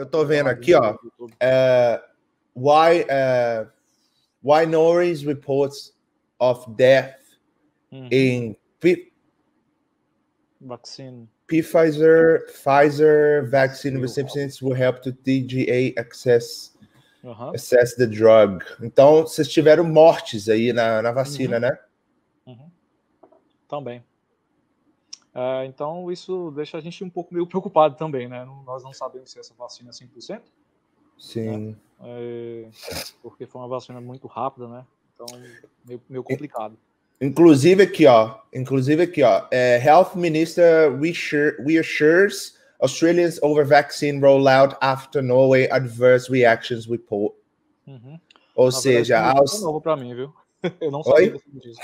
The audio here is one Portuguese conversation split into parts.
eu tô vendo aqui, ó. É, why, uh, why Norris reports of death uhum. in P vaccine. Pfizer, Pfizer vaccine recipients will help to TGA access, uh access the drug. Então, vocês tiveram mortes aí na, na vacina, uhum. né? Uhum. Também. É, então, isso deixa a gente um pouco meio preocupado também, né? nós não sabemos se essa vacina é 100%. Sim. Né? É, porque foi uma vacina muito rápida, né? Então, meio, meio complicado. Inclusive aqui, ó. Inclusive aqui, ó. É, Health Minister reassures Australians over vaccine rollout after Norway adverse reactions report. Uhum. Ou Na seja, verdade, é aos... novo para mim, viu? Eu não sabia disso.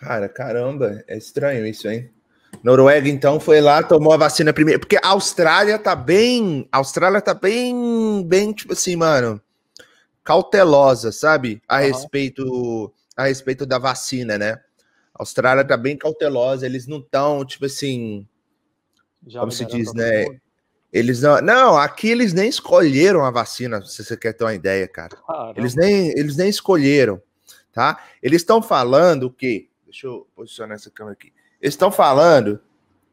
Cara, caramba, é estranho isso, hein? Noruega, então, foi lá, tomou a vacina primeiro. Porque a Austrália tá bem. A Austrália tá bem, bem, tipo assim, mano, cautelosa, sabe? A uhum. respeito a respeito da vacina, né? A Austrália tá bem cautelosa, eles não estão, tipo assim. Já como se diz, né? Eles não. Não, aqui eles nem escolheram a vacina, se você quer ter uma ideia, cara. Eles nem, eles nem escolheram, tá? Eles estão falando que Deixa eu posicionar essa câmera aqui. Eles estão falando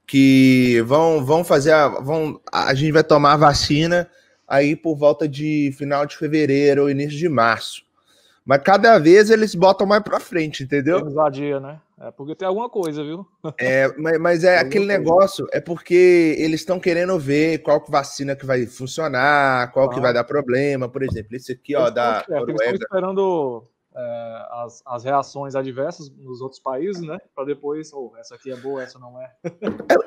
que vão, vão fazer a, vão, a gente vai tomar a vacina aí por volta de final de fevereiro ou início de março. Mas cada vez eles botam mais para frente, entendeu? É né? É porque tem alguma coisa, viu? É, mas, mas é, aquele negócio, coisa. é porque eles estão querendo ver qual vacina que vai funcionar, qual ah. que vai dar problema, por exemplo. Esse aqui, eles ó, estão, da é, Noruega. Eles estão esperando é, as, as reações adversas nos outros países, né? Para depois, ou oh, essa aqui é boa, essa não é.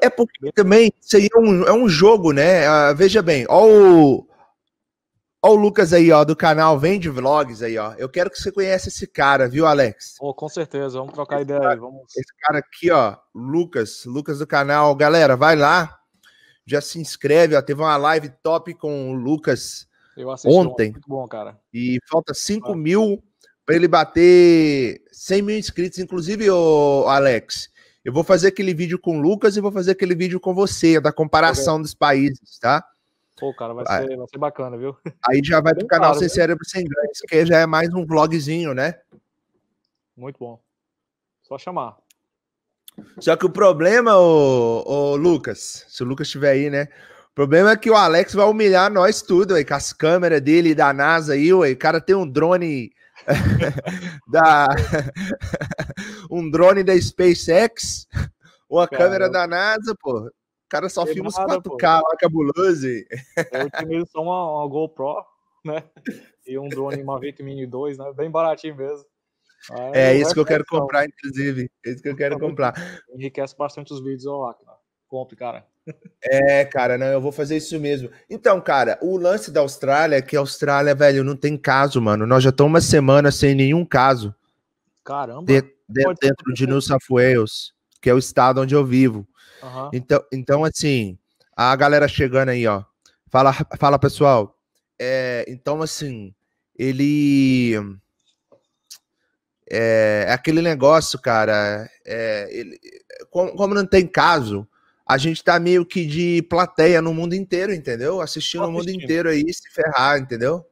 É, é porque também isso um, é um jogo, né? Ah, veja bem, ó o, ó o Lucas aí, ó, do canal Vende Vlogs aí, ó. Eu quero que você conheça esse cara, viu, Alex? Oh, com certeza, vamos trocar esse ideia cara, aí. Vamos... Esse cara aqui, ó, Lucas, Lucas do canal. Galera, vai lá, já se inscreve, ó. Teve uma live top com o Lucas. Eu assisti ontem. Um, muito bom, cara. E falta 5 mil para ele bater 100 mil inscritos. Inclusive, o Alex, eu vou fazer aquele vídeo com o Lucas e vou fazer aquele vídeo com você, da comparação dos países, tá? Pô, cara, vai, vai. Ah, ser, vai ser bacana, viu? Aí já vai pro canal claro, Sem né? Cérebro Sem Gás, que já é mais um vlogzinho, né? Muito bom. Só chamar. Só que o problema, o Lucas, se o Lucas estiver aí, né? O problema é que o Alex vai humilhar nós tudo, aí, com as câmeras dele da NASA aí, ué. O cara tem um drone da um drone da SpaceX ou a câmera da NASA, pô. O cara só filma os 4K pô. lá, cabuloso. Eu utilizo só uma, uma, GoPro, né? E um drone Mavic Mini 2, né? Bem baratinho mesmo. Aí é, é isso que eu quero comprar, inclusive. É isso que eu quero então, comprar. Enriquece bastante os vídeos, ó lá, Compre, cara. É, cara, não, eu vou fazer isso mesmo. Então, cara, o lance da Austrália é que a Austrália, velho, não tem caso, mano. Nós já estamos uma semana sem nenhum caso. Caramba. De, de, dentro de New South Wales, que é o estado onde eu vivo. Então, então, assim, a galera chegando aí, ó. Fala, fala pessoal. É, então, assim, ele. É, é aquele negócio, cara. É, ele, como, como não tem caso, a gente tá meio que de plateia no mundo inteiro, entendeu? Assistindo o mundo inteiro aí se ferrar, entendeu?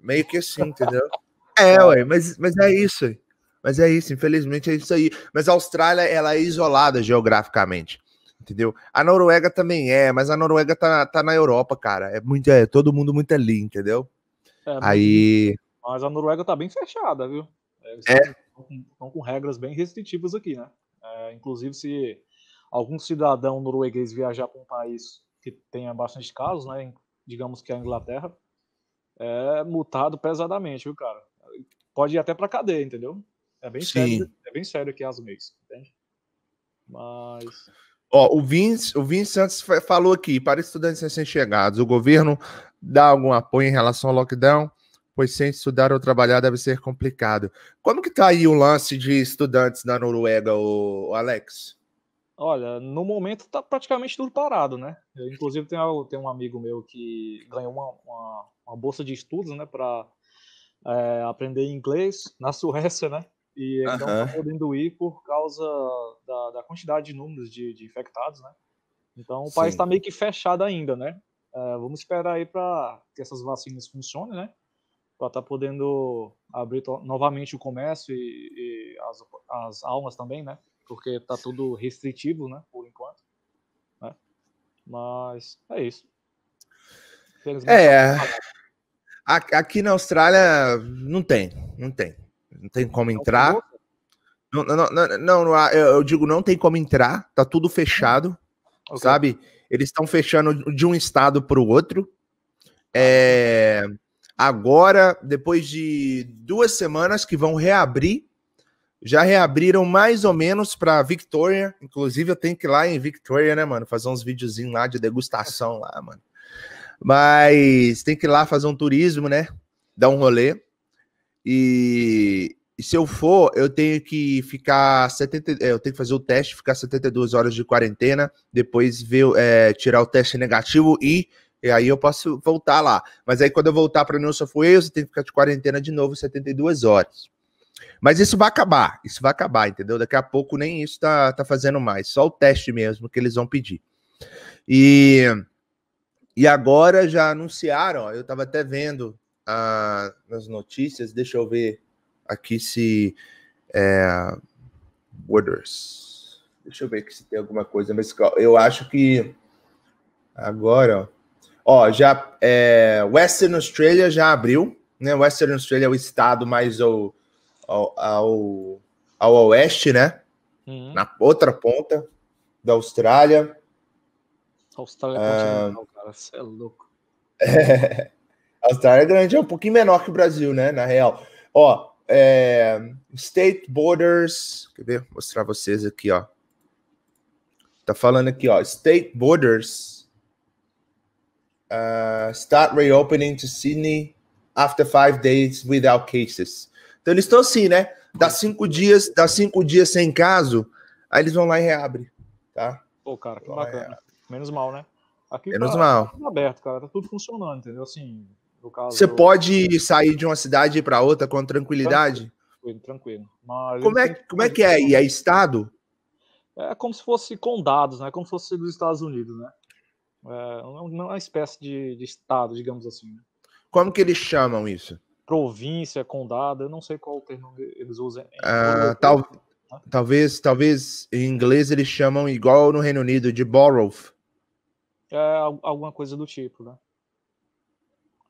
Meio que assim, entendeu? É, ué, mas, mas é isso. Mas é isso, infelizmente é isso aí. Mas a Austrália, ela é isolada geograficamente, entendeu? A Noruega também é, mas a Noruega tá, tá na Europa, cara. É, muito, é todo mundo muito ali, entendeu? É, aí... Mas a Noruega tá bem fechada, viu? Eles é. Estão com, estão com regras bem restritivas aqui, né? É, inclusive, se algum cidadão norueguês viajar para um país que tenha bastante casos, né? Digamos que a Inglaterra é multado pesadamente, viu, cara? Pode ir até para cadeia, entendeu? É bem Sim. sério, é bem sério que é as meias, entende? Mas Ó, o Vince, o Vince Santos falou aqui, para estudantes recém-chegados, o governo dá algum apoio em relação ao lockdown, pois sem estudar ou trabalhar deve ser complicado. Como que tá aí o lance de estudantes na Noruega, o Alex? Olha, no momento está praticamente tudo parado, né? Eu, inclusive, tem um amigo meu que ganhou uma, uma, uma bolsa de estudos, né, para é, aprender inglês na Suécia, né? E ele não está podendo ir por causa da, da quantidade de números de, de, infectados, né? Então, o país está meio que fechado ainda, né? É, vamos esperar aí para que essas vacinas funcionem, né? Para estar tá podendo abrir novamente o comércio e, e as, as almas também, né? porque tá tudo restritivo, né, por enquanto. Né? Mas é isso. É. Tá aqui na Austrália não tem, não tem. Não tem como entrar. Não, não, não, não, eu digo não tem como entrar, tá tudo fechado, sabe? Eles estão fechando de um estado para o outro. É, ah. agora, depois de duas semanas que vão reabrir já reabriram mais ou menos para Victoria. Inclusive, eu tenho que ir lá em Victoria, né, mano? Fazer uns videozinhos lá de degustação lá, mano. Mas tem que ir lá fazer um turismo, né? Dar um rolê. E, e se eu for, eu tenho que ficar 70, é, eu tenho que fazer o teste, ficar 72 horas de quarentena, depois ver, é, tirar o teste negativo e e aí eu posso voltar lá. Mas aí quando eu voltar para a União Software, eu tenho que ficar de quarentena de novo 72 horas. Mas isso vai acabar, isso vai acabar, entendeu? Daqui a pouco nem isso tá, tá fazendo mais, só o teste mesmo que eles vão pedir. E, e agora já anunciaram, ó, eu estava até vendo a ah, nas notícias, deixa eu ver aqui se. É, Deixa eu ver aqui se tem alguma coisa, mas eu acho que agora, ó, ó já é, Western Australia já abriu, né? Western Australia é o estado mais Ou, ao, ao, ao oeste, né? Uhum. Na outra ponta da Austrália. Austrália ah, cara, você é louco. É, a Austrália é grande, é um pouquinho menor que o Brasil, né? Na real. Ó, é, State Borders. Quer ver? Vou mostrar vocês aqui, ó. Tá falando aqui, ó. State Borders. Uh, start reopening to Sydney after five days without cases. Então eles estão assim, né? Dá cinco dias, dá cinco dias sem caso, aí eles vão lá e reabrem, tá? Pô, cara, que bacana. Menos mal, né? Aqui Menos tá, mal. Tá tudo aberto, cara, tá tudo funcionando, entendeu? Assim, no caso. Você eu... pode sair de uma cidade para outra com tranquilidade? Tranquilo, tranquilo. Mas como é, tem... como é que é aí? É estado? É como se fosse condados, né? Como se fosse dos Estados Unidos, né? É, não é uma espécie de, de estado, digamos assim. Né? Como que eles chamam isso? província, condado, eu não sei qual o termo eles usam. Uh, tal, né? Talvez, talvez em inglês eles chamam igual no Reino Unido de borough. É, alguma coisa do tipo, né?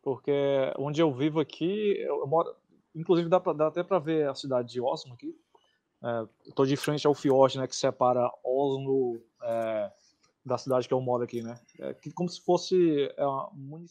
Porque onde eu vivo aqui, eu moro, inclusive dá, pra, dá até para ver a cidade de Oslo aqui. É, né? Estou de frente ao fiord, né, que separa Oslo é, da cidade que eu moro aqui, né? É, que como se fosse é, município.